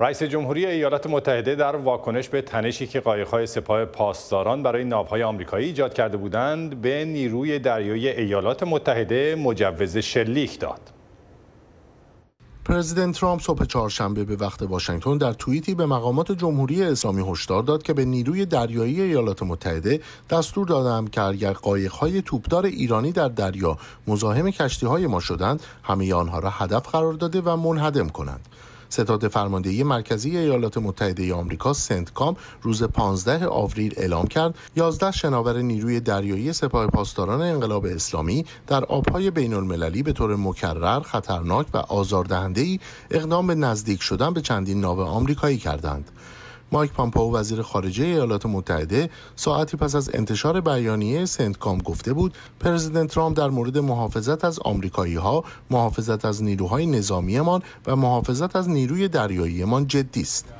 رئیس جمهوری ایالات متحده در واکنش به تنشی که قایق‌های سپاه پاسداران برای ناوهای آمریکایی ایجاد کرده بودند به نیروی دریایی ایالات متحده مجوز شلیک داد. پرزیدنت ترامپ صبح چهارشنبه به وقت واشنگتن در توییتی به مقامات جمهوری اسلامی هشدار داد که به نیروی دریایی ایالات متحده دستور دادم که اگر قایق‌های توپدار ایرانی در دریا مزاحم کشتی‌های ما شدند، همه آنها را هدف قرار داده و منهدم کنند. ستاد فرماندهی مرکزی ایالات متحده ای آمریکا سنتکام روز 15 آوریل اعلام کرد 11 شناور نیروی دریایی سپاه پاسداران انقلاب اسلامی در آبهای بین المللی به طور مکرر خطرناک و آزاردهنده ای اقدام به نزدیک شدن به چندین ناو آمریکایی کردند. مایک پامپو وزیر خارجه ایالات متحده ساعتی پس از انتشار بیانیه سنتکام گفته بود پرزیدنت ترامپ در مورد محافظت از آمریکایی ها، محافظت از نیروهای نظامیمان و محافظت از نیروی دریاییمان جدی است.